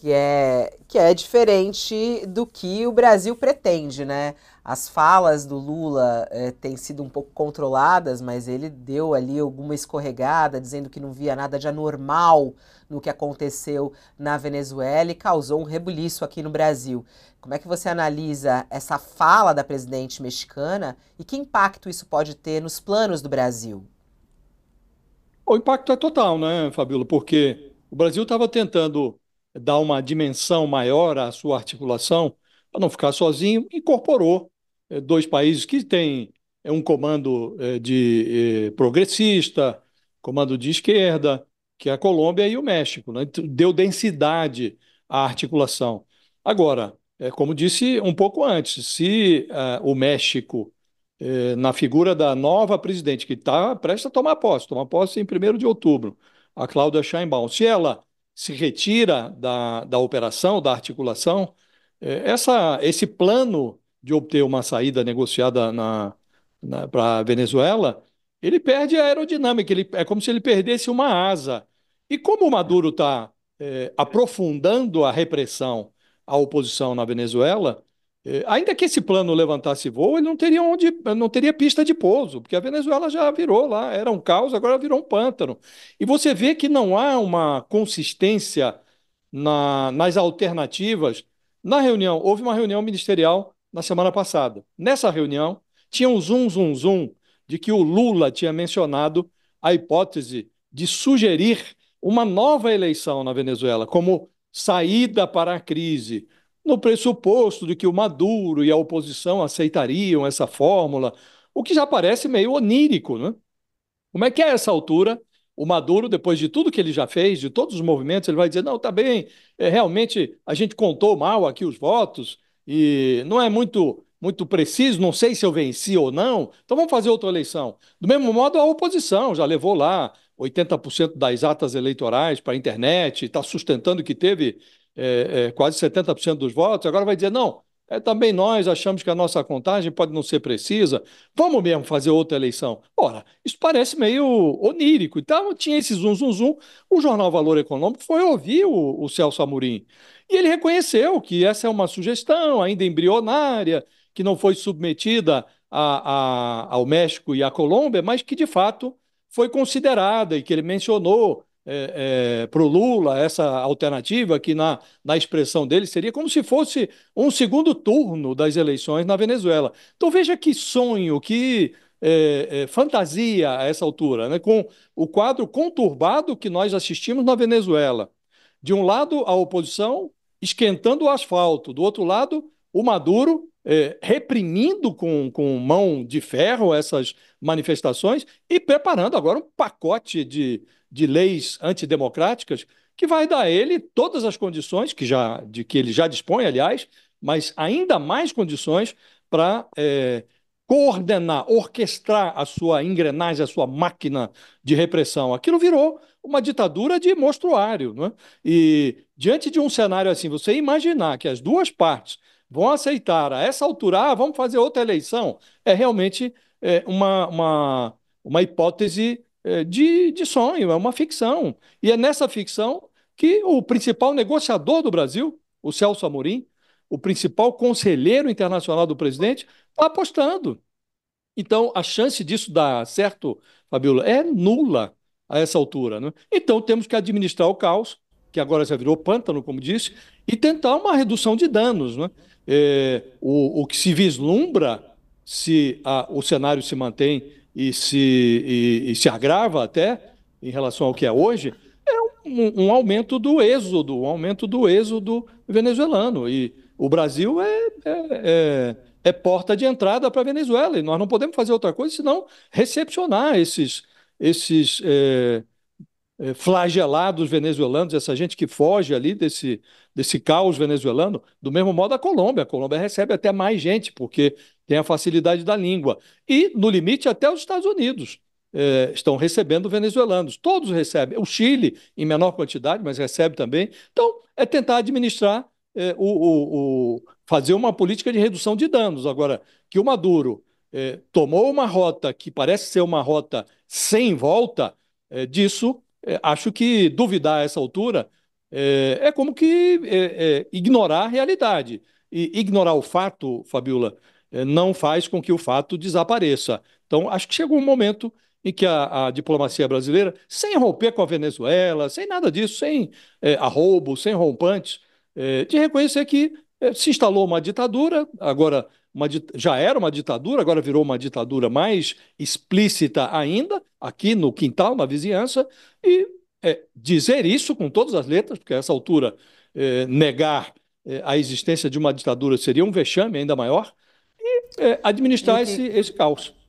que é, que é diferente do que o Brasil pretende, né? As falas do Lula é, têm sido um pouco controladas, mas ele deu ali alguma escorregada, dizendo que não via nada de anormal no que aconteceu na Venezuela e causou um rebuliço aqui no Brasil. Como é que você analisa essa fala da presidente mexicana e que impacto isso pode ter nos planos do Brasil? O impacto é total, né, Fabíola? Porque o Brasil estava tentando dar uma dimensão maior à sua articulação, para não ficar sozinho, incorporou eh, dois países que têm eh, um comando eh, de progressista, comando de esquerda, que é a Colômbia e o México. Né? Então, deu densidade à articulação. Agora, é, como disse um pouco antes, se o México, na figura da nova presidente que está prestes a tomar posse, tomar posse em 1 de outubro, a Cláudia Sheinbaum, se ela se retira da, da operação, da articulação, é, essa, esse plano de obter uma saída negociada na, na para a Venezuela, ele perde a aerodinâmica, ele, é como se ele perdesse uma asa. E como o Maduro está é, aprofundando a repressão à oposição na Venezuela, é, ainda que esse plano levantasse voo, ele não teria onde, não teria pista de pouso, porque a Venezuela já virou lá, era um caos, agora virou um pântano. E você vê que não há uma consistência na, nas alternativas. Na reunião, houve uma reunião ministerial na semana passada. Nessa reunião, tinha um zoom, zoom, zoom de que o Lula tinha mencionado a hipótese de sugerir uma nova eleição na Venezuela como saída para a crise no pressuposto de que o Maduro e a oposição aceitariam essa fórmula, o que já parece meio onírico, né? Como é que a essa altura? O Maduro, depois de tudo que ele já fez, de todos os movimentos, ele vai dizer: não, tá bem, é, realmente a gente contou mal aqui os votos e não é muito muito preciso, não sei se eu venci ou não, então vamos fazer outra eleição. Do mesmo modo, a oposição já levou lá 80% das atas eleitorais para a internet, está sustentando que teve é, é, quase 70% dos votos, agora vai dizer, não, é, também nós achamos que a nossa contagem pode não ser precisa, vamos mesmo fazer outra eleição. Ora, isso parece meio onírico. Então, tinha esse zum, zum, zum. O jornal Valor Econômico foi ouvir o, o Celso Amorim. E ele reconheceu que essa é uma sugestão ainda embrionária, que não foi submetida a, a, ao México e à Colômbia, mas que, de fato, foi considerada e que ele mencionou é, é para o Lula essa alternativa, que na, na expressão dele seria como se fosse um segundo turno das eleições na Venezuela. Então veja que sonho, que é, é, fantasia a essa altura, né? com o quadro conturbado que nós assistimos na Venezuela. De um lado, a oposição esquentando o asfalto, do outro lado, o Maduro é, reprimindo com, com mão de ferro essas manifestações e preparando agora um pacote de, de leis antidemocráticas que vai dar a ele todas as condições que já de que ele já dispõe, aliás, mas ainda mais condições para é, coordenar, orquestrar a sua engrenagem, a sua máquina de repressão. Aquilo virou uma ditadura de monstruário. É? E diante de um cenário assim, você imaginar que as duas partes vão aceitar a essa altura, ah, vamos fazer outra eleição, é realmente é, uma, uma, uma hipótese é, de, de sonho, é uma ficção. E é nessa ficção que o principal negociador do Brasil, o Celso Amorim, o principal conselheiro internacional do presidente, está apostando. Então, a chance disso dar certo, Fabiola, é nula a essa altura. Né? Então, temos que administrar o caos, que agora já virou pântano, como disse, e tentar uma redução de danos. Né? é, o, o, que se vislumbra, se a, o cenário se mantém e se, e, e se agrava até em relação ao que é hoje, é um, um, aumento do êxodo, um aumento do êxodo venezuelano. E o Brasil é, é, é, é porta de entrada para a Venezuela, e nós não podemos fazer outra coisa senão recepcionar esses, esses é, é, flagelados venezuelanos, essa gente que foge ali desse, desse caos venezuelano, do mesmo modo a Colômbia. A Colômbia recebe até mais gente, porque tem a facilidade da língua. E, no limite, até os Estados Unidos eh, estão recebendo venezuelanos. Todos recebem. O Chile, em menor quantidade, mas recebe também. Então, é tentar administrar eh, o, o, o, fazer uma política de redução de danos. Agora, que o Maduro eh, tomou uma rota que parece ser uma rota sem volta, disso é, acho que duvidar a essa altura é, é como que é, é ignorar a realidade. E ignorar o fato, Fabiola, é, não faz com que o fato desapareça. Então, acho que chegou um momento em que a, a diplomacia brasileira, sem romper com a Venezuela, sem nada disso, sem é, arrobo, sem rompantes, de reconhecer que se instalou uma ditadura, agora uma, já era uma ditadura, agora virou uma ditadura mais explícita ainda, aqui no quintal, na vizinhança, e é, dizer isso com todas as letras, porque a essa altura é, negar é, a existência de uma ditadura seria um vexame ainda maior, e é, administrar esse, esse caos.